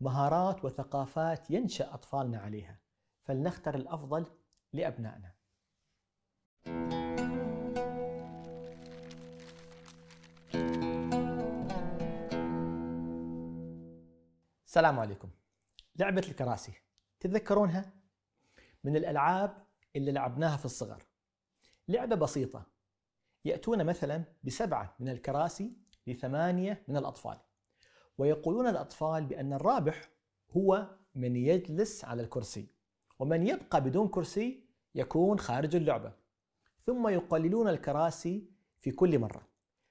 مهارات وثقافات ينشأ أطفالنا عليها فلنختر الأفضل لأبنائنا السلام عليكم لعبة الكراسي تتذكرونها؟ من الألعاب اللي لعبناها في الصغر لعبة بسيطة يأتون مثلا بسبعة من الكراسي لثمانية من الأطفال ويقولون الأطفال بأن الرابح هو من يجلس على الكرسي ومن يبقى بدون كرسي يكون خارج اللعبة ثم يقللون الكراسي في كل مرة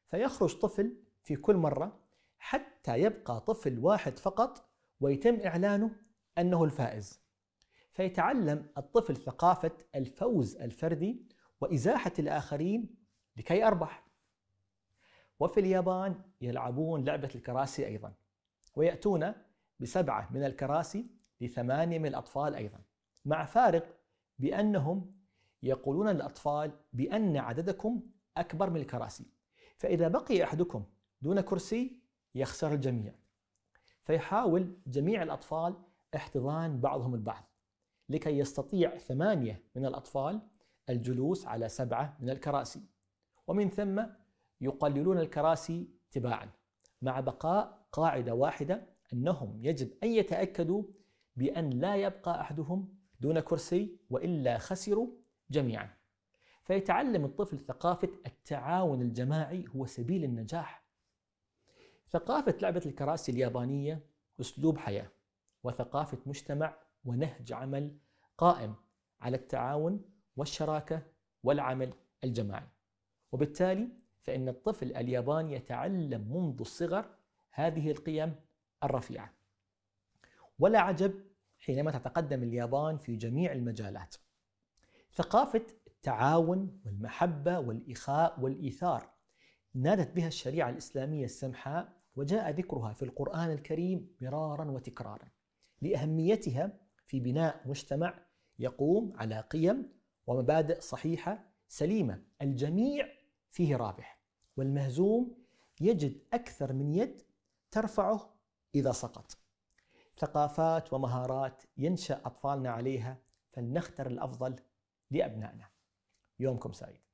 فيخرج طفل في كل مرة حتى يبقى طفل واحد فقط ويتم إعلانه أنه الفائز فيتعلم الطفل ثقافة الفوز الفردي وإزاحة الآخرين لكي أربح وفي اليابان يلعبون لعبة الكراسي أيضاً ويأتون بسبعة من الكراسي لثمانية من الأطفال أيضا مع فارق بأنهم يقولون للأطفال بأن عددكم أكبر من الكراسي فإذا بقي أحدكم دون كرسي يخسر الجميع فيحاول جميع الأطفال احتضان بعضهم البعض لكي يستطيع ثمانية من الأطفال الجلوس على سبعة من الكراسي ومن ثم يقللون الكراسي تباعا مع بقاء قاعدة واحدة أنهم يجب أن يتأكدوا بأن لا يبقى أحدهم دون كرسي وإلا خسروا جميعا فيتعلم الطفل ثقافة التعاون الجماعي هو سبيل النجاح ثقافة لعبة الكراسي اليابانية أسلوب حياة وثقافة مجتمع ونهج عمل قائم على التعاون والشراكة والعمل الجماعي وبالتالي فإن الطفل الياباني يتعلم منذ الصغر هذه القيم الرفيعة ولا عجب حينما تتقدم اليابان في جميع المجالات ثقافة التعاون والمحبة والإخاء والإيثار نادت بها الشريعة الإسلامية السمحاء وجاء ذكرها في القرآن الكريم مرارا وتكرارا لأهميتها في بناء مجتمع يقوم على قيم ومبادئ صحيحة سليمة الجميع فيه رابح والمهزوم يجد أكثر من يد ترفعه إذا سقط ثقافات ومهارات ينشأ أطفالنا عليها فلنختر الأفضل لأبنائنا يومكم سعيد